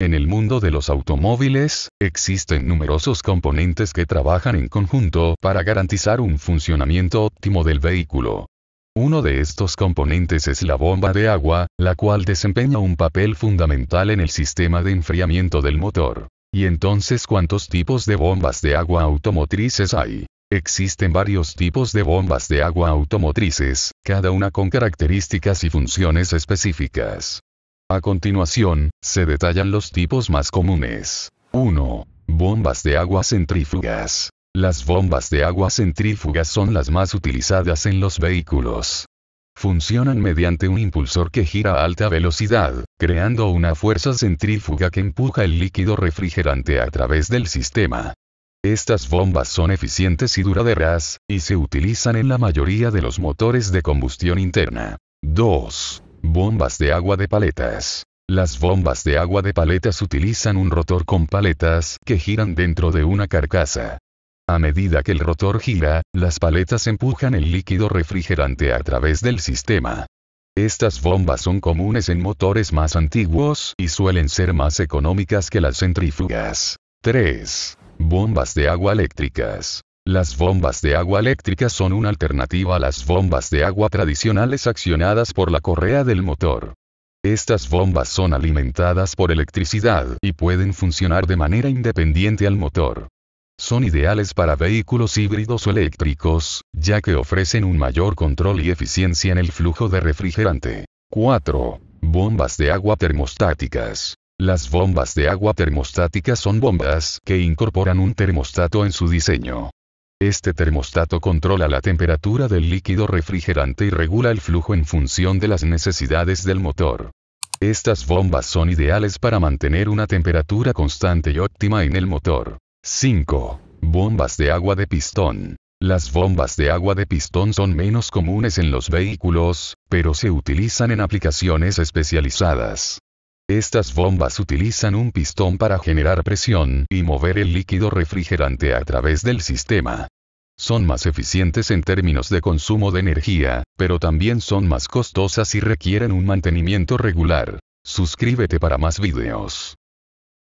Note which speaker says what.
Speaker 1: En el mundo de los automóviles, existen numerosos componentes que trabajan en conjunto para garantizar un funcionamiento óptimo del vehículo. Uno de estos componentes es la bomba de agua, la cual desempeña un papel fundamental en el sistema de enfriamiento del motor. ¿Y entonces cuántos tipos de bombas de agua automotrices hay? Existen varios tipos de bombas de agua automotrices, cada una con características y funciones específicas. A continuación, se detallan los tipos más comunes. 1. Bombas de agua centrífugas. Las bombas de agua centrífugas son las más utilizadas en los vehículos. Funcionan mediante un impulsor que gira a alta velocidad, creando una fuerza centrífuga que empuja el líquido refrigerante a través del sistema. Estas bombas son eficientes y duraderas, y se utilizan en la mayoría de los motores de combustión interna. 2. Bombas de agua de paletas. Las bombas de agua de paletas utilizan un rotor con paletas que giran dentro de una carcasa. A medida que el rotor gira, las paletas empujan el líquido refrigerante a través del sistema. Estas bombas son comunes en motores más antiguos y suelen ser más económicas que las centrífugas. 3. Bombas de agua eléctricas. Las bombas de agua eléctrica son una alternativa a las bombas de agua tradicionales accionadas por la correa del motor. Estas bombas son alimentadas por electricidad y pueden funcionar de manera independiente al motor. Son ideales para vehículos híbridos o eléctricos, ya que ofrecen un mayor control y eficiencia en el flujo de refrigerante. 4. Bombas de agua termostáticas. Las bombas de agua termostáticas son bombas que incorporan un termostato en su diseño. Este termostato controla la temperatura del líquido refrigerante y regula el flujo en función de las necesidades del motor. Estas bombas son ideales para mantener una temperatura constante y óptima en el motor. 5. Bombas de agua de pistón. Las bombas de agua de pistón son menos comunes en los vehículos, pero se utilizan en aplicaciones especializadas. Estas bombas utilizan un pistón para generar presión y mover el líquido refrigerante a través del sistema. Son más eficientes en términos de consumo de energía, pero también son más costosas y requieren un mantenimiento regular. Suscríbete para más videos.